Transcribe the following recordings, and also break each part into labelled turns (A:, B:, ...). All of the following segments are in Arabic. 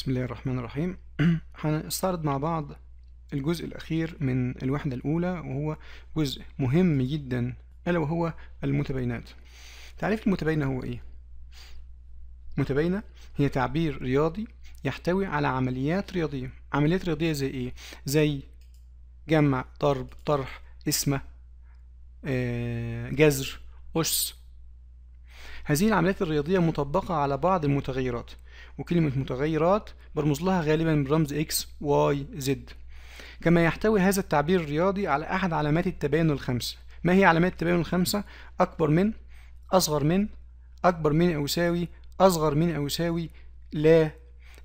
A: بسم الله الرحمن الرحيم هنستعرض مع بعض الجزء الأخير من الوحدة الأولى وهو جزء مهم جدا ألا وهو المتباينات تعريف المتباينة هو إيه؟ متباينة هي تعبير رياضي يحتوي على عمليات رياضية عمليات رياضية زي إيه؟ زي جمع ضرب طرح اسمة آه، جزر أس هذه العمليات الرياضية مطبقة على بعض المتغيرات وكلمة متغيرات برمز لها غالبا برمز X, Y, Z كما يحتوي هذا التعبير الرياضي على أحد علامات التباين الخمسة ما هي علامات التباين الخمسة؟ أكبر من أصغر من أكبر من أو يساوي أصغر من أو يساوي لا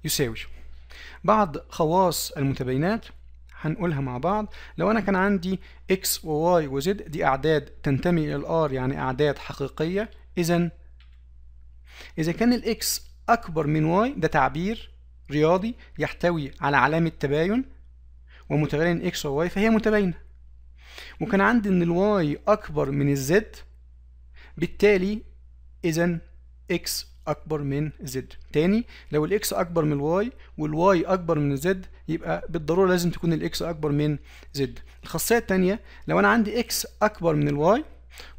A: يساوي بعض خواص المتباينات هنقولها مع بعض لو انا كان عندي x و y و z دي اعداد تنتمي الى R يعني اعداد حقيقيه اذا إذا كان الإكس أكبر من واي ده تعبير رياضي يحتوي على علامة تباين ومتباين إكس وواي فهي متباينة وكان عندي إن الواي أكبر من الزد بالتالي إذا إكس أكبر من زد تاني لو الإكس أكبر من الواي والواي أكبر من زد يبقى بالضرورة لازم تكون الإكس أكبر من زد الخاصية التانية لو أنا عندي إكس أكبر من الواي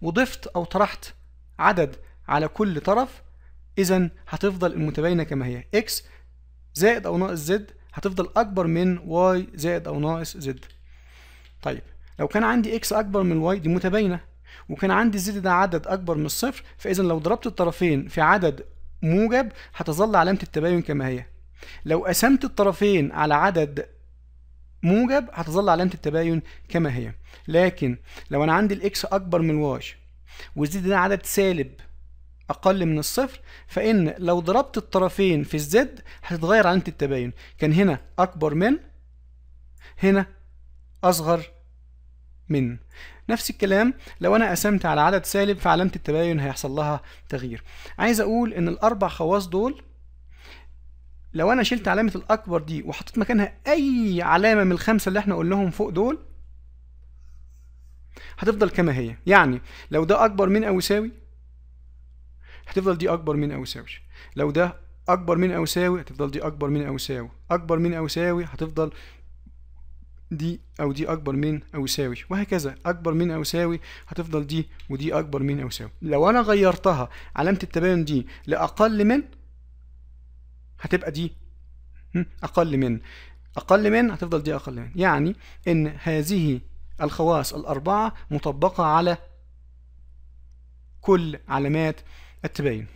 A: وضفت أو طرحت عدد على كل طرف اذا هتفضل المتباينه كما هي اكس زائد او ناقص زد هتفضل اكبر من واي زائد او ناقص زد طيب لو كان عندي اكس اكبر من واي دي متباينه وكان عندي زد ده عدد اكبر من الصفر فاذا لو ضربت الطرفين في عدد موجب هتظل علامه التباين كما هي لو قسمت الطرفين على عدد موجب هتظل علامه التباين كما هي لكن لو انا عندي الاكس اكبر من الواي والزد ده عدد سالب أقل من الصفر فإن لو ضربت الطرفين في الزد هتتغير علامة التباين كان هنا أكبر من هنا أصغر من نفس الكلام لو أنا قسمت على عدد سالب فعلامة التباين هيحصل لها تغيير عايز أقول إن الأربع خواص دول لو أنا شلت علامة الأكبر دي وحطيت مكانها أي علامة من الخمسة اللي احنا قلناهم فوق دول هتفضل كما هي يعني لو ده أكبر من أو يساوي هتفضل دي اكبر من او يساوي لو ده اكبر من او يساوي هتفضل دي اكبر من او يساوي اكبر من او يساوي هتفضل دي او دي اكبر من او يساوي وهكذا اكبر من او يساوي هتفضل دي ودي اكبر من او يساوي لو انا غيرتها علامه التباين دي لاقل من هتبقى دي اقل من اقل من هتفضل دي اقل من يعني ان هذه الخواص الاربعه مطبقه على كل علامات التباين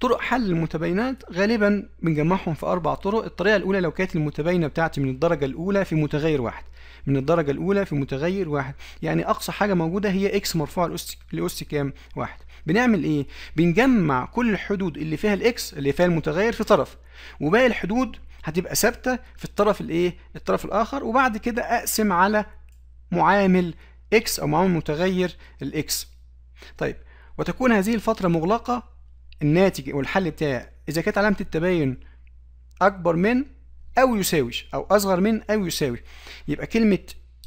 A: طرق حل المتباينات غالبا بنجمعهم في أربع طرق الطريقة الأولى لو كانت المتباينة بتاعتي من الدرجة الأولى في متغير واحد من الدرجة الأولى في متغير واحد يعني أقصى حاجة موجودة هي إكس مرفوعة لأس لأس كام واحد بنعمل إيه؟ بنجمع كل الحدود اللي فيها الإكس اللي فيها المتغير في طرف وباقي الحدود هتبقى ثابتة في الطرف الإيه؟ الطرف الآخر وبعد كده أقسم على معامل إكس أو معامل متغير الإكس طيب وتكون هذه الفترة مغلقة الناتج والحل بتاعي إذا كانت علامة التباين أكبر من أو يساوي أو أصغر من أو يساوي يبقى كلمة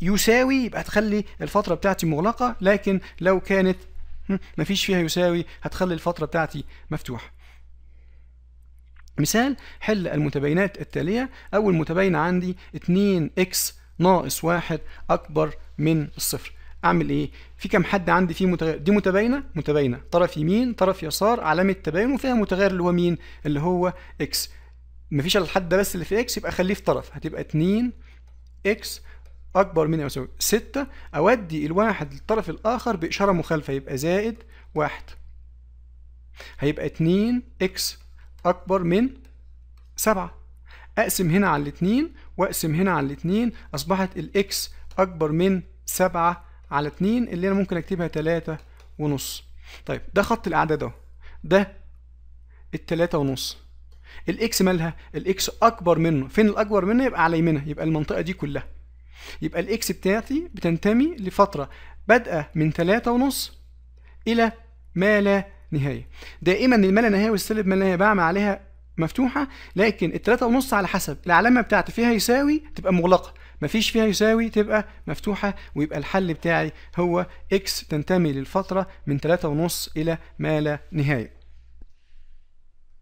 A: يساوي يبقى هتخلي الفترة بتاعتي مغلقة لكن لو كانت مفيش فيها يساوي هتخلي الفترة بتاعتي مفتوحة مثال حل المتباينات التالية أول متباين عندي 2x ناقص واحد أكبر من الصفر اعمل ايه في كام حد عندي فيه متغير دي متباينه متباينه طرف يمين طرف يسار علامه تباين وفيها متغير اللي هو مين اللي هو اكس مفيش الا الحد ده بس اللي في اكس يبقى خليه في طرف هتبقى 2 اكس اكبر من او يساوي 6 اودي الواحد للطرف الاخر باشاره مخالفه يبقى زائد 1 هيبقى 2 اكس اكبر من 7 اقسم هنا على الاثنين واقسم هنا على الاثنين اصبحت الاكس اكبر من 7 على 2 اللي انا ممكن اكتبها 3 ونص طيب ده خط الاعداد اهو ده ال 3 ونص الاكس مالها الاكس اكبر منه فين الاكبر منه يبقى على يمينها يبقى المنطقه دي كلها يبقى الاكس بتاعتي بتنتمي لفتره بادئه من 3 ونص الى ما لا نهايه دائما ما لا نهايه والسالب ما لا نهايه بعمل عليها مفتوحه لكن ال 3 ونص على حسب العلامه بتاعتي فيها يساوي تبقى مغلقه مفيش فيها يساوي تبقى مفتوحة ويبقى الحل بتاعي هو x تنتمي للفترة من 3.5 إلى ما لا نهاية